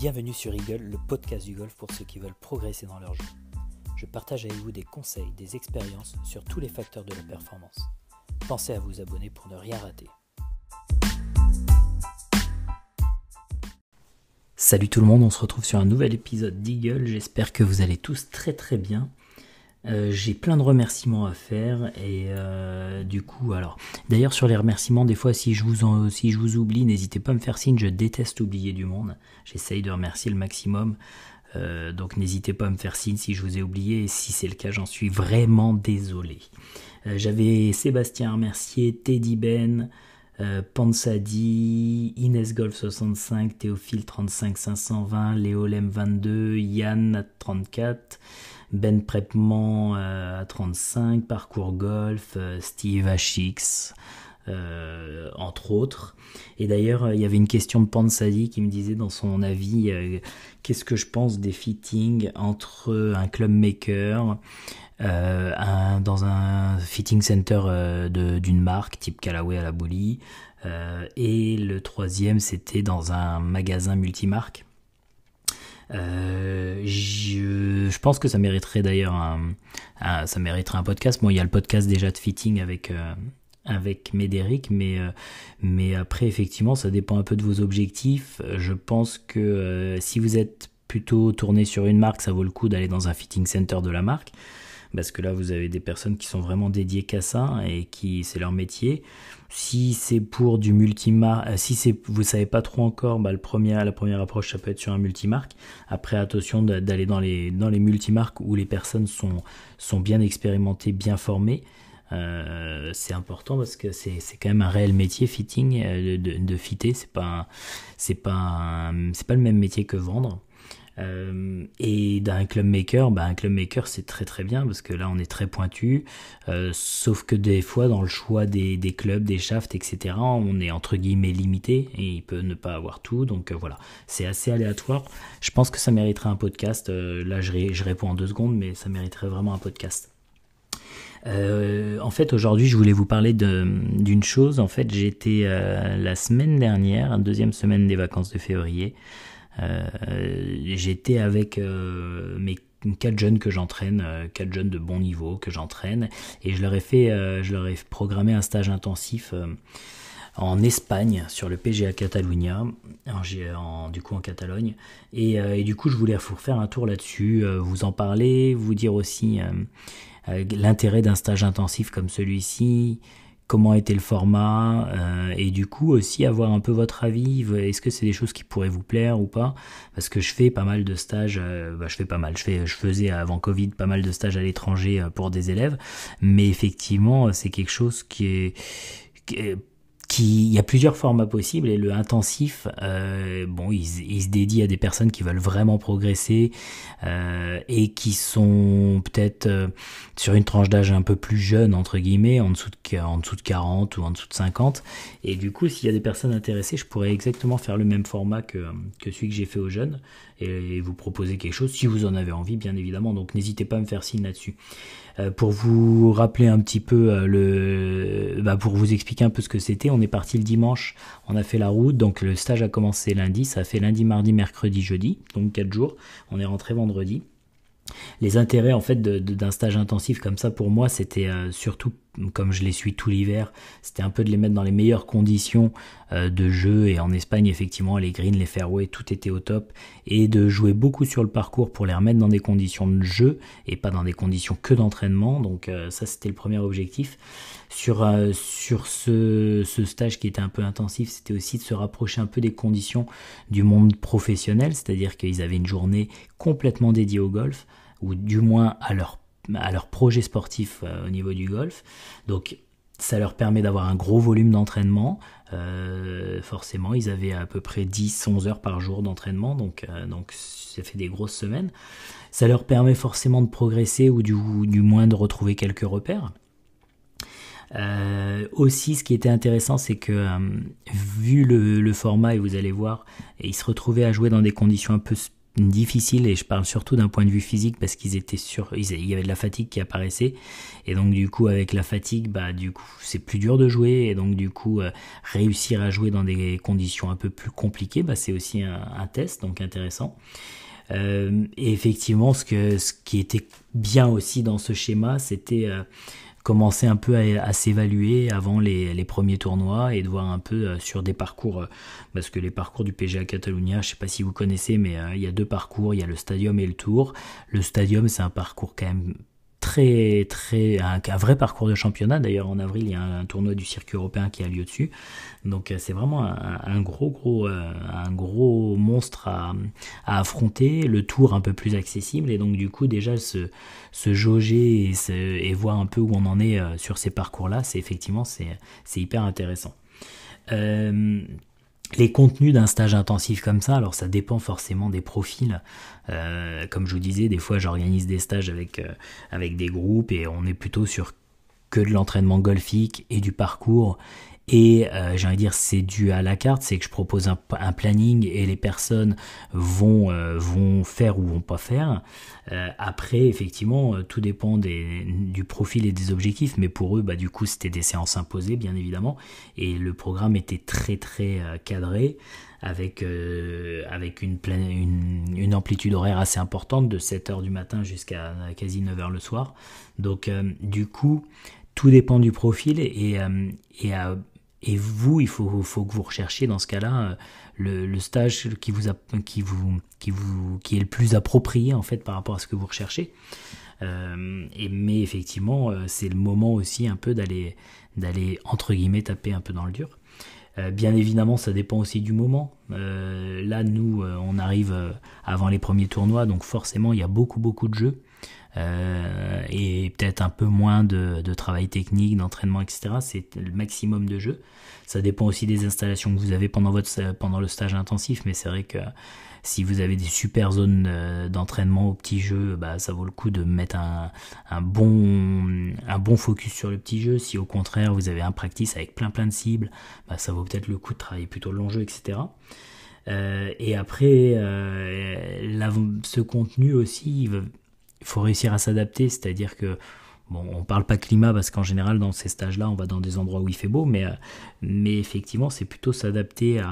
Bienvenue sur Eagle, le podcast du golf pour ceux qui veulent progresser dans leur jeu. Je partage avec vous des conseils, des expériences sur tous les facteurs de la performance. Pensez à vous abonner pour ne rien rater. Salut tout le monde, on se retrouve sur un nouvel épisode d'Eagle. J'espère que vous allez tous très très bien. Euh, j'ai plein de remerciements à faire et euh, du coup alors d'ailleurs sur les remerciements des fois si je vous si je vous oublie n'hésitez pas à me faire signe je déteste oublier du monde j'essaye de remercier le maximum euh, donc n'hésitez pas à me faire signe si je vous ai oublié et si c'est le cas j'en suis vraiment désolé j'avais Sébastien à remercier Teddy Ben Pansadi, Inès Golf 65, Théophile 35 520, Léolem 22, Yann 34, ben Prepman euh, à 35, Parcours Golf, euh, Steve Ashix euh, entre autres. Et d'ailleurs, il y avait une question de Pansadi qui me disait dans son avis qu'est-ce que je pense des fittings entre un club maker dans un fitting center d'une marque type Callaway à la Bully et le troisième c'était dans un magasin multimarque. Euh, je, je, pense que ça mériterait d'ailleurs un, ça mériterait un podcast. moi il y a le podcast déjà de fitting avec euh, avec Médéric, mais euh, mais après effectivement, ça dépend un peu de vos objectifs. Je pense que si vous êtes plutôt tourné sur une marque, ça vaut le coup d'aller dans un fitting center de la marque parce que là vous avez des personnes qui sont vraiment dédiées qu'à ça et qui c'est leur métier. Si c'est pour du multimarque, euh, si c'est vous savez pas trop encore, bah, le premier, la première approche ça peut être sur un multimarque. Après attention d'aller dans les dans les multimarques où les personnes sont sont bien expérimentées, bien formées. Euh, c'est important parce que c'est quand même un réel métier fitting euh, de, de, fitter c'est pas c'est pas c'est pas le même métier que vendre euh, et d'un club maker, bah, un club maker c'est très très bien parce que là on est très pointu. Euh, sauf que des fois dans le choix des, des, clubs, des shafts, etc., on est entre guillemets limité et il peut ne pas avoir tout. Donc euh, voilà, c'est assez aléatoire. Je pense que ça mériterait un podcast. là je, réponds en deux secondes, mais ça mériterait vraiment un podcast. en fait, aujourd'hui, je voulais vous parler d'une chose. En fait, j'étais la semaine dernière, deuxième semaine des vacances de février, euh, j'étais avec euh, mes quatre jeunes que j'entraîne, euh, quatre jeunes de bon niveau que j'entraîne, et je leur ai fait, je leur ai programmé un stage intensif en Espagne sur le PGA Catalunya, en, en, du coup en Catalogne. Et, du coup, je voulais vous faire un tour là-dessus, vous en parler, vous dire aussi l'intérêt d'un stage intensif comme celui-ci, comment était le format euh, et du coup aussi avoir un peu votre avis est-ce que c'est des choses qui pourraient vous plaire ou pas parce que je fais pas mal de stages euh, bah, je fais pas mal je fais je faisais avant Covid pas mal de stages à l'étranger euh, pour des élèves mais effectivement c'est quelque chose qui qui est qui il y a plusieurs formats possibles et le intensif euh, bon il, se dédie à des personnes qui veulent vraiment progresser euh, et qui sont peut-être euh, sur une tranche d'âge un peu plus jeune entre guillemets en dessous de en dessous de 40 ou en dessous de 50 et du coup s'il y a des personnes intéressées je pourrais exactement faire le même format que que celui que j'ai fait aux jeunes et vous proposer quelque chose si vous en avez envie, bien évidemment. Donc n'hésitez pas à me faire signe là-dessus. Euh, pour vous rappeler un petit peu euh, le, bah, pour vous expliquer un peu ce que c'était, on est parti le dimanche, on a fait la route, donc le stage a commencé lundi, ça a fait lundi, mardi, mercredi, jeudi, donc 4 jours. On est rentré vendredi les intérêts en fait d'un stage intensif comme ça pour moi c'était euh, surtout comme je les suis tout l'hiver c'était un peu de les mettre dans les meilleures conditions euh, de jeu et en Espagne effectivement les greens les fairways tout était au top et de jouer beaucoup sur le parcours pour les remettre dans des conditions de jeu et pas dans des conditions que d'entraînement donc euh, ça c'était le premier objectif sur, sur ce, ce stage qui était un peu intensif c'était aussi de se rapprocher un peu des conditions du monde professionnel c'est à dire qu'ils avaient une journée complètement dédiée au golf ou du moins à leur, à leur projet sportif euh, au niveau du golf. Donc ça leur permet d'avoir un gros volume d'entraînement. Euh, forcément, ils avaient à peu près 10-11 heures par jour d'entraînement, donc, euh, donc ça fait des grosses semaines. Ça leur permet forcément de progresser ou du, du moins de retrouver quelques repères. aussi, ce qui était intéressant, c'est que vu le, le, format, et vous allez voir, ils se retrouvaient à jouer dans des conditions un peu difficile et je parle surtout d'un point de vue physique parce qu'ils étaient sur il y avait de la fatigue qui apparaissait et donc du coup avec la fatigue bah du coup c'est plus dur de jouer et donc du coup euh, réussir à jouer dans des conditions un peu plus compliquées bah c'est aussi un, test donc intéressant euh, et effectivement ce que ce qui était bien aussi dans ce schéma c'était euh, commencer un peu à, s'évaluer avant les, les, premiers tournois et de voir un peu euh, sur des parcours, euh, parce que les parcours du PGA Catalunya, je ne sais pas si vous connaissez, mais euh, il y a deux parcours, il y a le stadium et le tour. Le stadium, c'est un parcours quand même très très un, vrai parcours de championnat. D'ailleurs, en avril, il y a un, tournoi du circuit européen qui a lieu dessus. Donc, euh, c'est vraiment un, gros gros euh, un gros monstre à, affronter. Le tour un peu plus accessible et donc du coup déjà se, se jauger et, voir un peu où on en est euh, sur ces parcours là, c'est effectivement c'est hyper intéressant. Euh, les contenus d'un stage intensif comme ça, alors ça dépend forcément des profils. Euh, comme je vous disais, des fois j'organise des stages avec, euh, avec des groupes et on est plutôt sur que de l'entraînement golfique et du parcours et euh, j'ai envie de dire, c'est dû à la carte, c'est que je propose un, planning et les personnes vont, euh, vont faire ou vont pas faire. Euh, après, effectivement, tout dépend du profil et des objectifs, mais pour eux, bah, du coup, c'était des séances imposées, bien évidemment, et le programme était très très cadré avec, avec une, une, amplitude horaire assez importante de 7h du matin jusqu'à quasi 9h le soir. Donc du coup, tout dépend du profil et, et et vous, il faut, que vous recherchiez dans ce cas-là euh, le, stage qui vous, qui vous, qui vous, qui est le plus approprié en fait par rapport à ce que vous recherchez. Euh, et, mais effectivement, euh, c'est le moment aussi un peu d'aller, d'aller entre guillemets taper un peu dans le dur. bien évidemment, ça dépend aussi du moment. là, nous, on arrive avant les premiers tournois, donc forcément, il y a beaucoup beaucoup de jeux. Euh, et peut-être un peu moins de, travail technique, d'entraînement, etc. C'est le maximum de jeux Ça dépend aussi des installations que vous avez pendant, votre, pendant le stage intensif, mais c'est vrai que si vous avez des super zones euh, d'entraînement au petit jeu, bah, ça vaut le coup de mettre un, bon, un bon focus sur le petit jeu. Si au contraire vous avez un practice avec plein plein de cibles, bah, ça vaut peut-être le coup de travailler plutôt le long jeu, etc. Euh, et après, ce contenu aussi, il il faut réussir à s'adapter, c'est-à-dire que Bon, on parle pas climat parce qu'en général dans ces stages-là, on va dans des endroits où il fait beau, mais, euh, mais effectivement, c'est plutôt s'adapter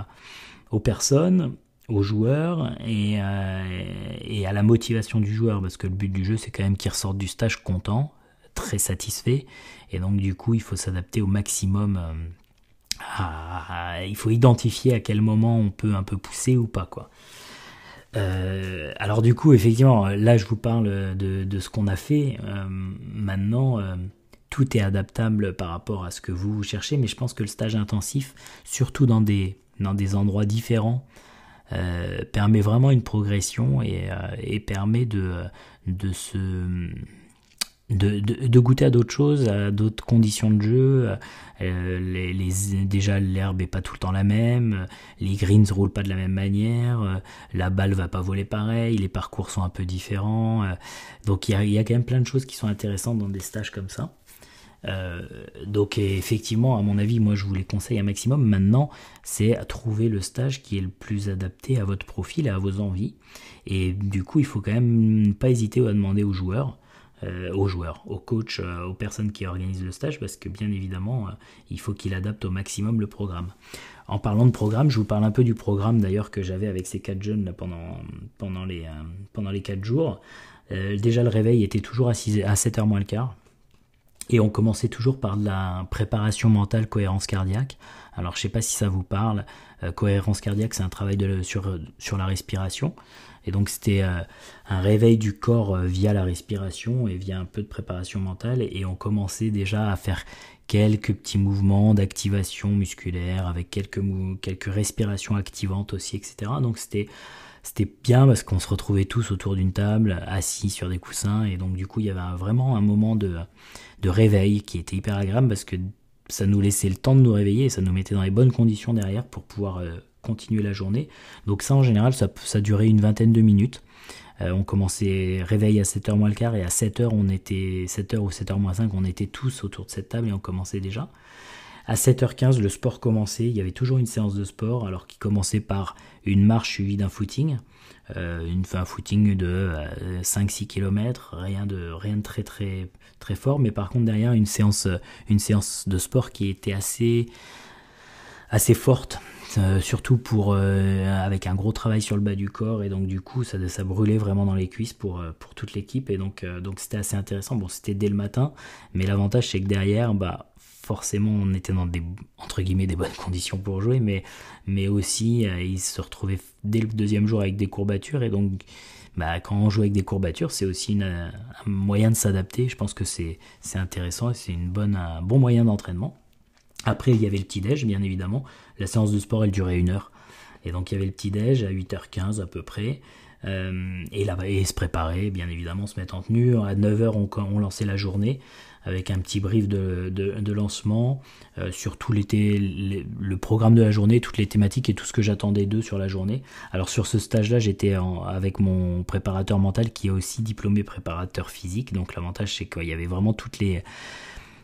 aux personnes, aux joueurs et, à, euh, et à la motivation du joueur, parce que le but du jeu, c'est quand même qu'il ressorte du stage content, très satisfait, et donc du coup, il faut s'adapter au maximum. Euh, il faut identifier à quel moment on peut un peu pousser ou pas, quoi. Euh, alors du coup, effectivement, là je vous parle de, ce qu'on a fait. Euh, maintenant, euh, tout est adaptable par rapport à ce que vous cherchez, mais je pense que le stage intensif, surtout dans des, endroits différents, permet vraiment une progression et, permet de se de, goûter à d'autres choses, à d'autres conditions de jeu. Euh, déjà, l'herbe est pas tout le temps la même, les greens roulent pas de la même manière, euh, la balle va pas voler pareil, les parcours sont un peu différents. Euh, donc il y a, quand même plein de choses qui sont intéressantes dans des stages comme ça. donc effectivement, à mon avis, moi je vous les conseille un maximum. Maintenant, c'est à trouver le stage qui est le plus adapté à votre profil et à vos envies. Et du coup, il faut quand même pas hésiter à demander aux joueurs euh, aux joueurs, aux coachs, euh, aux personnes qui organisent le stage, parce que bien évidemment, euh, il faut qu'il adapte au maximum le programme. En parlant de programme, je vous parle un peu du programme d'ailleurs que j'avais avec ces quatre jeunes là, pendant, pendant, les, pendant les quatre jours. déjà, le réveil était toujours à, à 7h moins le quart. Et on commençait toujours par de la préparation mentale, cohérence cardiaque. Alors, je ne sais pas si ça vous parle. cohérence cardiaque, c'est un travail de, sur, sur la respiration. Et donc c'était euh, un réveil du corps euh, via la respiration et via un peu de préparation mentale. Et on commençait déjà à faire quelques petits mouvements d'activation musculaire avec quelques, quelques respirations activantes aussi, etc. Donc c'était c'était bien parce qu'on se retrouvait tous autour d'une table, assis sur des coussins, et donc du coup il y avait vraiment un moment de, de réveil qui était hyper agréable parce que ça nous laissait le temps de nous réveiller et ça nous mettait dans les bonnes conditions derrière pour pouvoir euh, continuer la journée. Donc ça, en général, ça, ça durait une vingtaine de minutes. Euh, on commençait réveil à 7h moins le quart et à 7h, on était 7h ou 7h moins 5, on était tous autour de cette table et on commençait déjà. À 7h15, le sport commençait. Il y avait toujours une séance de sport, alors qui commençait par une marche suivie d'un footing. Euh, une, un footing de 5-6 euh, km, rien de, rien très, très, très fort. Mais par contre, derrière, une séance, une séance de sport qui était assez, assez forte. Euh, surtout pour euh, avec un gros travail sur le bas du corps et donc du coup ça, ça brûlait vraiment dans les cuisses pour, euh, pour toute l'équipe et donc donc c'était assez intéressant bon c'était dès le matin mais l'avantage c'est que derrière bah forcément on était dans des entre guillemets des bonnes conditions pour jouer mais mais aussi ils se retrouvaient dès le deuxième jour avec des courbatures et donc bah, quand on joue avec des courbatures, c'est aussi une, un moyen de s'adapter. Je pense que c'est intéressant et c'est un bon moyen d'entraînement. Après, il y avait le petit-déj, bien évidemment. La séance de sport, elle durait une heure. Et donc, il y avait le petit-déj à 8h15 à peu près. Euh, et là bah, et se préparer, bien évidemment, se mettre en tenue. À 9h, on, lançait la journée avec un petit brief de, lancement euh, sur tout l'été, le programme de la journée, toutes les thématiques et tout ce que j'attendais d'eux sur la journée. Alors sur ce stage-là, j'étais avec mon préparateur mental qui est aussi diplômé préparateur physique. Donc l'avantage, c'est qu'il y avait vraiment toutes les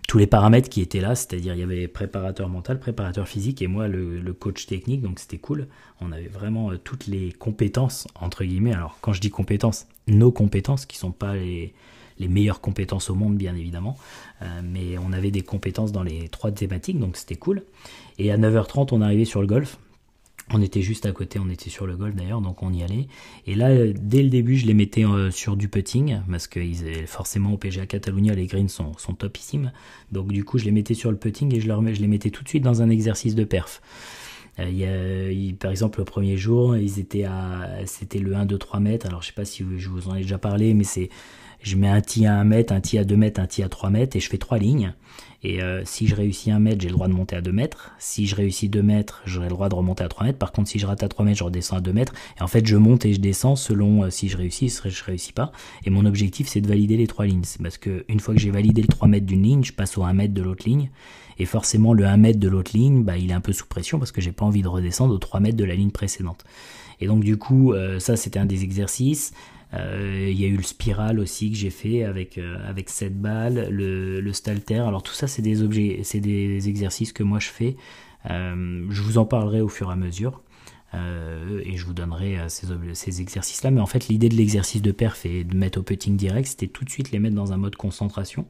tous les paramètres qui étaient là, c'est-à-dire il y avait préparateur mental, préparateur physique et moi le, coach technique, donc c'était cool. On avait vraiment euh, toutes les compétences, entre guillemets, alors quand je dis compétences, nos compétences qui sont pas les, meilleures compétences au monde bien évidemment, euh, mais on avait des compétences dans les trois thématiques, donc c'était cool. Et à 9h30 on arrivait sur le golf, on était juste à côté, on était sur le golf d'ailleurs, donc on y allait. Et là, euh, dès le début, je les mettais euh, sur du putting, parce que forcément au PGA Catalunya, les greens sont, sont topissimes. Donc du coup, je les mettais sur le putting et je, leur, je les mettais tout de suite dans un exercice de perf. Euh, il par exemple, le premier jour, ils étaient à, c'était le 1, 2, 3 mètres. Alors, je sais pas si je vous en ai déjà parlé, mais c'est, je mets un ti à 1 mètre, un ti à 2 mètres, un ti à 3 mètres, et je fais trois lignes. Et euh, si je réussis 1 mètre, j'ai le droit de monter à 2 mètres. Si je réussis 2 mètres, j'aurai le droit de remonter à 3 mètres. Par contre, si je rate à 3 mètres, je redescends à 2 mètres. Et en fait, je monte et je descends selon euh, si je réussis, si je réussis pas. Et mon objectif, c'est de valider les trois lignes. Parce que une fois que j'ai validé le 3 mètres d'une ligne, je passe au 1 mètre de l'autre ligne. Et forcément, le 1 mètre de l'autre ligne, bah, il est un peu sous pression parce que je j'ai pas envie de redescendre aux 3 mètres de la ligne précédente. Et donc du coup, euh, ça c'était un des exercices. Euh, il y a eu le spiral aussi que j'ai fait avec, euh, avec cette balle, le, le stalter. Alors tout ça c'est des objets, c'est des exercices que moi je fais. je vous en parlerai au fur et à mesure. et je vous donnerai ces, ces exercices-là. Mais en fait, l'idée de l'exercice de perf et de mettre au putting direct, c'était tout de suite les mettre dans un mode concentration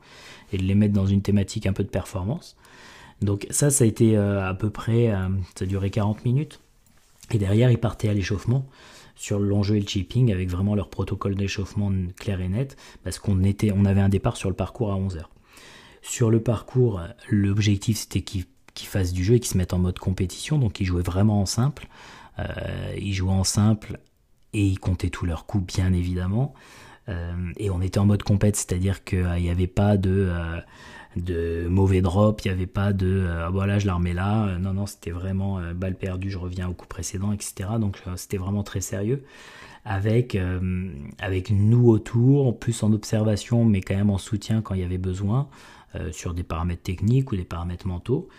et de les mettre dans une thématique un peu de performance. Donc ça, ça a été à peu près, ça a duré 40 minutes. Et derrière, ils partaient à l'échauffement sur l'enjeu et le chipping avec vraiment leur protocole d'échauffement clair et net parce qu'on était, on avait un départ sur le parcours à 11h. Sur le parcours, l'objectif c'était qu'ils fassent du jeu et qu'ils se mettent en mode compétition, donc ils jouaient vraiment en simple. Euh, ils jouaient en simple et ils comptaient tous leurs coups, bien évidemment. Euh, et on était en mode compète, c'est-à-dire qu'il n'y avait pas de. Euh, de mauvais drop, il n'y avait pas de voilà, euh, ah bah je la remets là. Euh, non, non, c'était vraiment euh, balle perdue, je reviens au coup précédent, etc. Donc c'était vraiment très sérieux. Avec, avec nous autour, plus en observation, mais quand même en soutien quand il y avait besoin, sur des paramètres techniques ou des paramètres mentaux.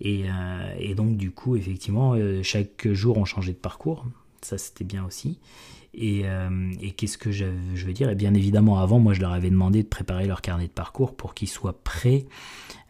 Et, et donc, du coup, effectivement, chaque jour, on changeait de parcours. Ça, c'était bien aussi. Euh, et, qu'est-ce que je, veux dire Et eh bien évidemment, avant, moi, je leur avais demandé de préparer leur carnet de parcours pour qu'ils soient prêts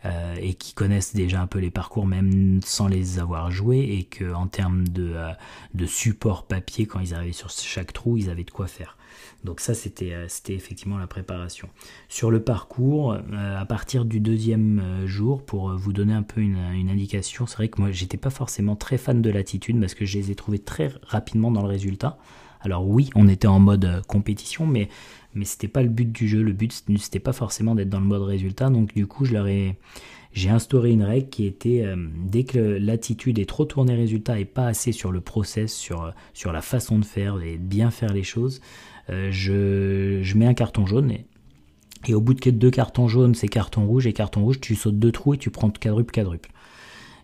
euh, et qu'ils connaissent déjà un peu les parcours, même sans les avoir joués, et qu'en termes euh, de, support papier, quand ils arrivaient sur chaque trou, ils avaient de quoi faire. Donc ça, c'était effectivement la préparation. Sur le parcours, à partir du deuxième jour, pour vous donner un peu une, une indication, c'est vrai que moi, j'étais pas forcément très fan de l'attitude parce que je les ai trouvés très rapidement dans le résultat. Alors oui, on était en mode euh, compétition, mais, mais n'était pas le but du jeu. Le but, c'était pas forcément d'être dans le mode résultat. Donc du coup, je j'ai instauré une règle qui était euh, dès que l'attitude est trop tournée résultat et pas assez sur le process, sur, euh, sur la façon de faire et bien faire les choses, je, je, mets un carton jaune et, au bout de deux cartons jaunes, c'est carton rouge et carton rouge, tu sautes deux trous et tu prends quadruple quadruple.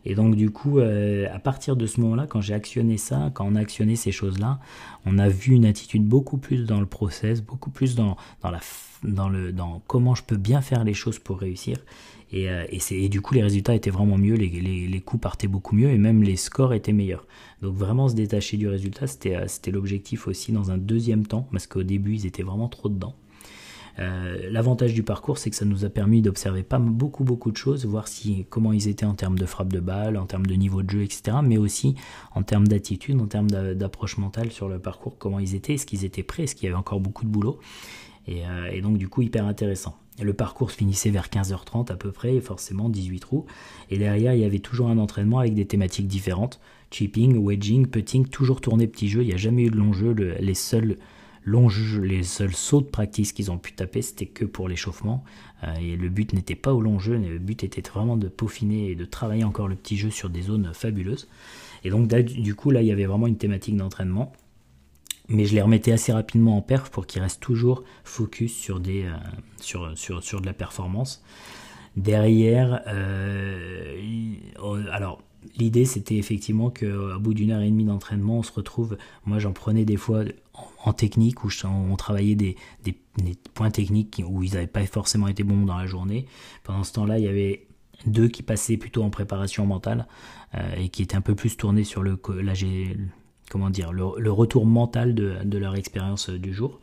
Et donc du coup, euh, à partir de ce moment-là, quand j'ai actionné ça, quand on a actionné ces choses-là, on a vu une attitude beaucoup plus dans le process, beaucoup plus dans, la, dans, le, dans comment je peux bien faire les choses pour réussir. Et, euh, du coup, les résultats étaient vraiment mieux, les, les, coups partaient beaucoup mieux et même les scores étaient meilleurs. Donc vraiment se détacher du résultat, c'était euh, l'objectif aussi dans un deuxième temps, parce qu'au début, ils étaient vraiment trop dedans. Euh, l'avantage du parcours, c'est que ça nous a permis d'observer pas beaucoup beaucoup de choses, voir si comment ils étaient en termes de frappe de balle, en termes de niveau de jeu, etc. Mais aussi en termes d'attitude, en termes d'approche mentale sur le parcours, comment ils étaient, est-ce qu'ils étaient prêts, est-ce qu'il y avait encore beaucoup de boulot. Et, euh, donc du coup hyper intéressant. le parcours se finissait vers 15h30 à peu près, forcément 18 trous. Et derrière, il y avait toujours un entraînement avec des thématiques différentes. Chipping, wedging, putting, toujours tourné petit jeu, il n'y a jamais eu de long jeu. les seuls jeu les seuls sauts de pratique qu'ils ont pu taper, c'était que pour l'échauffement. Euh, et le but n'était pas au long jeu, le but était vraiment de peaufiner et de travailler encore le petit jeu sur des zones fabuleuses. Et donc, du coup, là, il y avait vraiment une thématique d'entraînement. Mais je les remettais assez rapidement en perf pour qu'ils restent toujours focus sur, des, euh, sur, sur, de la performance. Derrière, euh, oh, alors L'idée, c'était effectivement qu'à euh, bout d'une heure et demie d'entraînement, on se retrouve. Moi, j'en prenais des fois en, technique, où on travaillait des, points techniques où ils n'avaient pas forcément été bons dans la journée. Pendant ce temps-là, il y avait deux qui passaient plutôt en préparation mentale euh, et qui étaient un peu plus tournés sur le, comment dire, le, retour mental de, de leur expérience euh, du jour.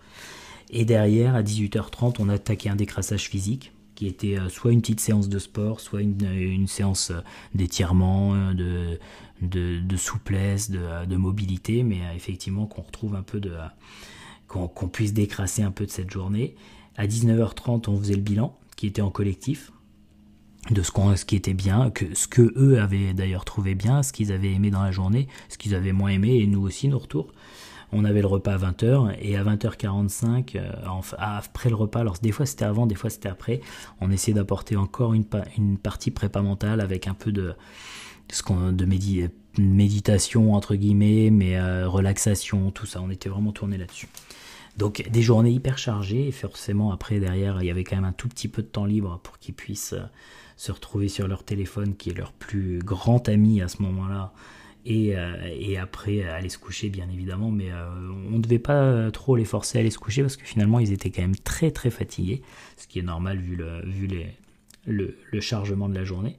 Et derrière, à 18h30, on attaquait un décrassage physique qui était euh, soit une petite séance de sport, soit une, euh, séance euh, d'étirement, de, de, souplesse, de, mobilité, mais effectivement qu'on retrouve un peu de... qu'on puisse décrasser un peu de cette journée. À 19h30, on faisait le bilan, qui était en collectif, de ce, qu'on ce qui était bien, que, ce que eux avaient d'ailleurs trouvé bien, ce qu'ils avaient aimé dans la journée, ce qu'ils avaient moins aimé, et nous aussi, nos retours on avait le repas à 20h et à 20h45, euh, après le repas, alors des fois c'était avant, des fois c'était après, on essayait d'apporter encore une, partie prépa mentale avec un peu de, ce qu'on, de méditation entre guillemets, mais euh, relaxation, tout ça, on était vraiment tourné là-dessus. Donc des journées hyper chargées et forcément après derrière il y avait quand même un tout petit peu de temps libre pour qu'ils puissent euh, se retrouver sur leur téléphone qui est leur plus grand ami à ce moment-là euh, et, après euh, aller se coucher bien évidemment, mais euh, on ne devait pas trop les forcer à aller se coucher parce que finalement ils étaient quand même très très fatigués, ce qui est normal vu le, vu les, le, chargement de la journée.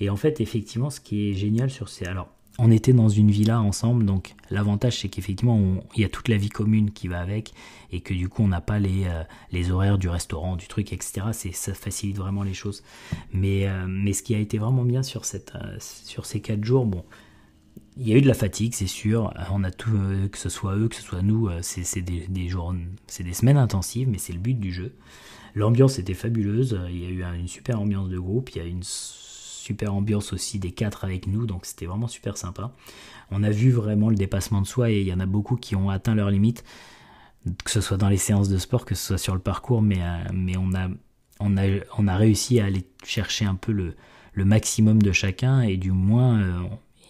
Et en fait effectivement ce qui est génial sur ces... Alors on était dans une villa ensemble, donc l'avantage c'est qu'effectivement il y a toute la vie commune qui va avec et que du coup on n'a pas les, les, horaires du restaurant, du truc, etc. Ça facilite vraiment les choses. Mais, mais ce qui a été vraiment bien sur, cette, sur ces quatre jours, bon, il y a eu de la fatigue, c'est sûr. Euh, on a tout, euh, que ce soit eux, que ce soit nous, euh, c'est des, c'est des semaines intensives, mais c'est le but du jeu. L'ambiance était fabuleuse. Il y a eu une super ambiance de groupe. Il y a eu une super ambiance aussi des quatre avec nous, donc c'était vraiment super sympa. On a vu vraiment le dépassement de soi et il y en a beaucoup qui ont atteint leurs limites, que ce soit dans les séances de sport, que ce soit sur le parcours, mais, mais on, a, on, a, on a réussi à aller chercher un peu le, le maximum de chacun et du moins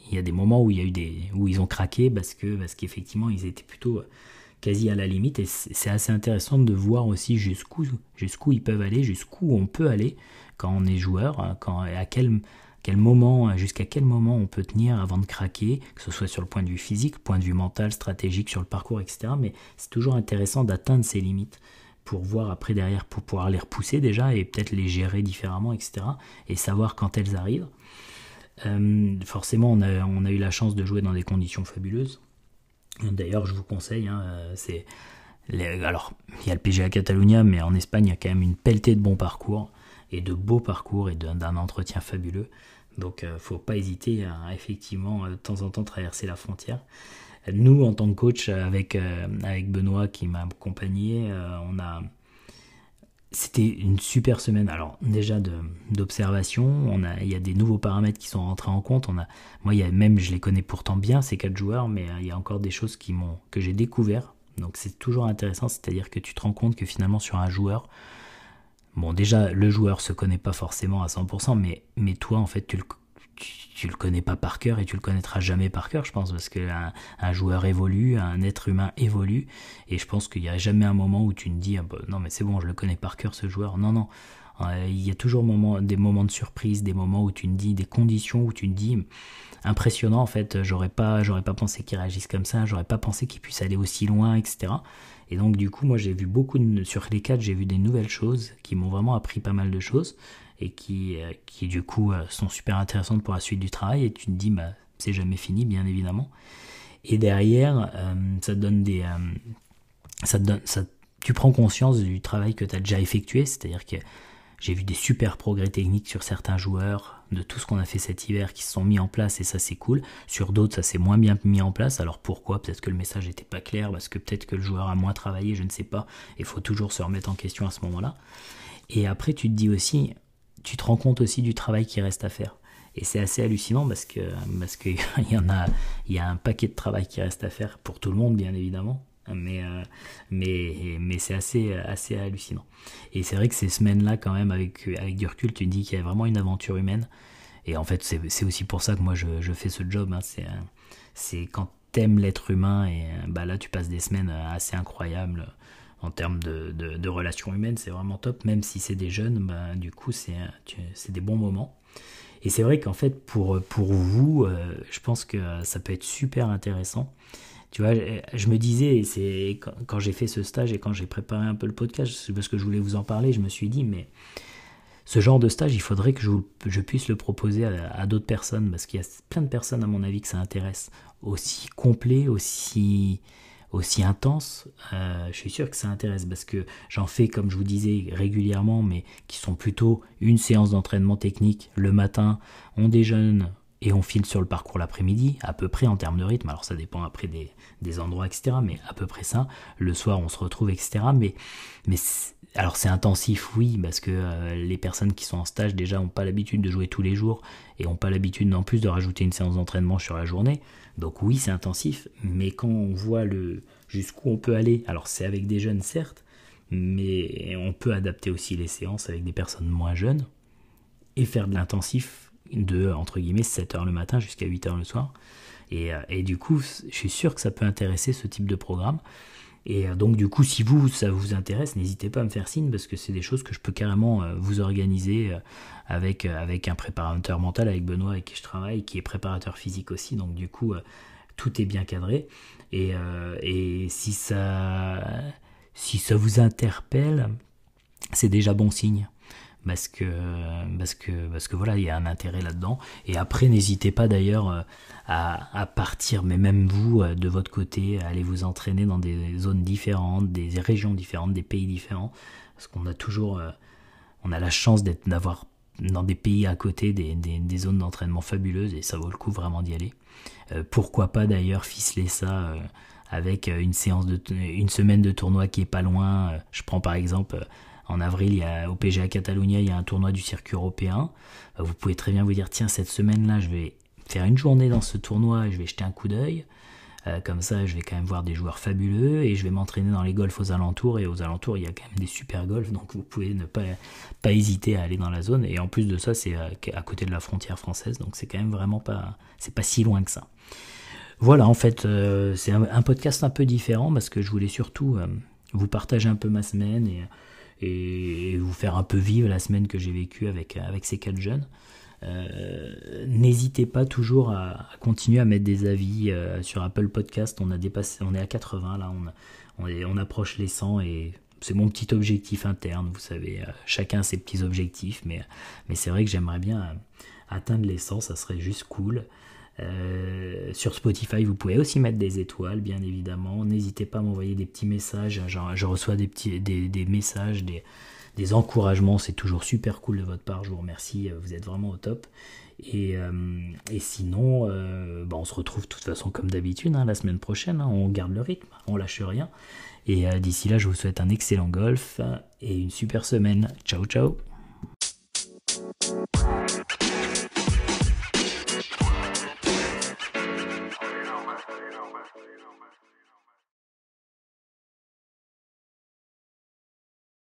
il y a des moments où il y a eu des où ils ont craqué parce que parce qu'effectivement ils étaient plutôt euh, quasi à la limite et c'est assez intéressant de voir aussi jusqu'où jusqu'où ils peuvent aller jusqu'où on peut aller quand on est joueur euh, à quel quel moment euh, jusqu'à quel moment on peut tenir avant de craquer que ce soit sur le point de vue physique point de vue mental stratégique sur le parcours etc mais c'est toujours intéressant d'atteindre ces limites pour voir après derrière pour pouvoir les repousser déjà et peut-être les gérer différemment etc et savoir quand elles arrivent euh, forcément, on a, eu la chance de jouer dans des conditions fabuleuses. D'ailleurs, je vous conseille, hein, euh, c'est. alors, il y a le PGA Catalunya, mais en Espagne, il y a quand même une pelletée de bons parcours, et de beaux parcours, et d'un entretien fabuleux. Donc, euh, faut pas hésiter à effectivement, de temps en temps, traverser la frontière. Nous, en tant que coach, avec, avec Benoît qui m'a accompagné, on, a, c'était une super semaine. Alors déjà d'observation, on a, il y a des nouveaux paramètres qui sont rentrés en compte. On a, moi, il y a même, je les connais pourtant bien ces quatre joueurs, mais euh, il y a encore des choses qui m'ont, que j'ai découvert. Donc c'est toujours intéressant, c'est-à-dire que tu te rends compte que finalement sur un joueur, bon déjà le joueur se connaît pas forcément à 100%, mais mais toi en fait tu le tu, ne le connais pas par cœur et tu le connaîtras jamais par cœur, je pense, parce qu'un un joueur évolue, un être humain évolue, et je pense qu'il n'y a jamais un moment où tu ne dis ah bah, non mais c'est bon, je le connais par cœur ce joueur. Non non, euh, il y a toujours des moments de surprise, des moments où tu ne dis, des conditions où tu ne dis impressionnant en fait, j'aurais pas, j'aurais pas pensé qu'il réagisse comme ça, j'aurais pas pensé qu'il puisse aller aussi loin, etc. Et donc du coup, moi j'ai vu beaucoup, de, sur les 4, j'ai vu des nouvelles choses qui m'ont vraiment appris pas mal de choses et qui, euh, qui du coup euh, sont super intéressantes pour la suite du travail. Et tu te dis, bah, c'est jamais fini, bien évidemment. Et derrière, euh, ça donne des... ça donne, ça, tu prends conscience du travail que tu as déjà effectué, c'est-à-dire que j'ai vu des super progrès techniques sur certains joueurs, de tout ce qu'on a fait cet hiver qui se sont mis en place et ça c'est cool. Sur d'autres ça s'est moins bien mis en place. Alors pourquoi Peut-être que le message n'était pas clair, parce que peut-être que le joueur a moins travaillé, je ne sais pas. Il faut toujours se remettre en question à ce moment-là. Et après tu te dis aussi, tu te rends compte aussi du travail qui reste à faire. Et c'est assez hallucinant parce que parce qu'il y en y a un paquet de travail qui reste à faire pour tout le monde bien évidemment mais euh, mais mais c'est assez assez hallucinant et c'est vrai que ces semaines là quand même avec avec du recul tu dis qu'il y a vraiment une aventure humaine et en fait c'est aussi pour ça que moi je, fais ce job hein. c'est c'est quand t'aimes l'être humain et bah là tu passes des semaines assez incroyables en termes de, relations humaines c'est vraiment top même si c'est des jeunes ben du coup c'est des bons moments et c'est vrai qu'en fait pour pour vous euh, je pense que ça peut être super intéressant tu vois, je me disais, c'est quand j'ai fait ce stage et quand j'ai préparé un peu le podcast, parce que je voulais vous en parler, je me suis dit, mais ce genre de stage, il faudrait que je, puisse le proposer à, d'autres personnes, parce qu'il y a plein de personnes, à mon avis, que ça intéresse. Aussi complet, aussi, intense, euh, je suis sûr que ça intéresse, parce que j'en fais, comme je vous disais, régulièrement, mais qui sont plutôt une séance d'entraînement technique le matin. On déjeune, et on file sur le parcours l'après-midi, à peu près en termes de rythme, alors ça dépend après des, endroits, etc., mais à peu près ça, le soir on se retrouve, etc., mais, mais alors c'est intensif, oui, parce que euh, les personnes qui sont en stage déjà n'ont pas l'habitude de jouer tous les jours, et n'ont pas l'habitude non plus de rajouter une séance d'entraînement sur la journée, donc oui c'est intensif, mais quand on voit le jusqu'où on peut aller, alors c'est avec des jeunes certes, mais on peut adapter aussi les séances avec des personnes moins jeunes, et faire de l'intensif de, entre guillemets, 7h le matin jusqu'à 8h le soir. Et, euh, du coup, je suis sûr que ça peut intéresser ce type de programme. Et euh, donc, du coup, si vous, ça vous intéresse, n'hésitez pas à me faire signe parce que c'est des choses que je peux carrément euh, vous organiser avec, avec un préparateur mental, avec Benoît avec qui je travaille, qui est préparateur physique aussi. Donc, du coup, tout est bien cadré. Et, et si, ça, si ça vous interpelle, c'est déjà bon signe parce que parce que parce que voilà il y a un intérêt là-dedans et après n'hésitez pas d'ailleurs euh, à, à, partir mais même vous euh, de votre côté allez vous entraîner dans des zones différentes des régions différentes des pays différents parce qu'on a toujours euh, on a la chance d'être d'avoir dans des pays à côté des, des, zones d'entraînement fabuleuses et ça vaut le coup vraiment d'y aller pourquoi pas d'ailleurs ficeler ça avec une séance de une semaine de tournoi qui est pas loin je prends par exemple en avril, il y a, au PGA Catalunya, il y a un tournoi du circuit européen. Euh, vous pouvez très bien vous dire, tiens, cette semaine-là, je vais faire une journée dans ce tournoi et je vais jeter un coup d'œil. Euh, comme ça, je vais quand même voir des joueurs fabuleux et je vais m'entraîner dans les golfs aux alentours. Et aux alentours, il y a quand même des super golfs, donc vous pouvez ne pas, pas hésiter à aller dans la zone. Et en plus de ça, c'est euh, à, côté de la frontière française, donc c'est quand même vraiment pas, pas si loin que ça. Voilà, en fait, c'est un, podcast un peu différent parce que je voulais surtout vous partager un peu ma semaine et et, vous faire un peu vivre la semaine que j'ai vécue avec, avec ces quatre jeunes. Euh, n'hésitez pas toujours à, continuer à mettre des avis euh, sur Apple Podcast. On a dépassé, on est à 80 là, on, on, approche les 100 et c'est mon petit objectif interne. Vous savez, euh, chacun ses petits objectifs, mais, mais c'est vrai que j'aimerais bien atteindre les 100, ça serait juste cool. Euh, sur Spotify, vous pouvez aussi mettre des étoiles, bien évidemment. N'hésitez pas à m'envoyer des petits messages. Hein, je reçois des, petits, des, messages, des, encouragements. C'est toujours super cool de votre part. Je vous remercie. Euh, vous êtes vraiment au top. Et, euh, sinon, bah, on se retrouve de toute façon comme d'habitude hein, la semaine prochaine. Hein. on garde le rythme, on lâche rien. Et d'ici là, je vous souhaite un excellent golf et une super semaine. Ciao, ciao.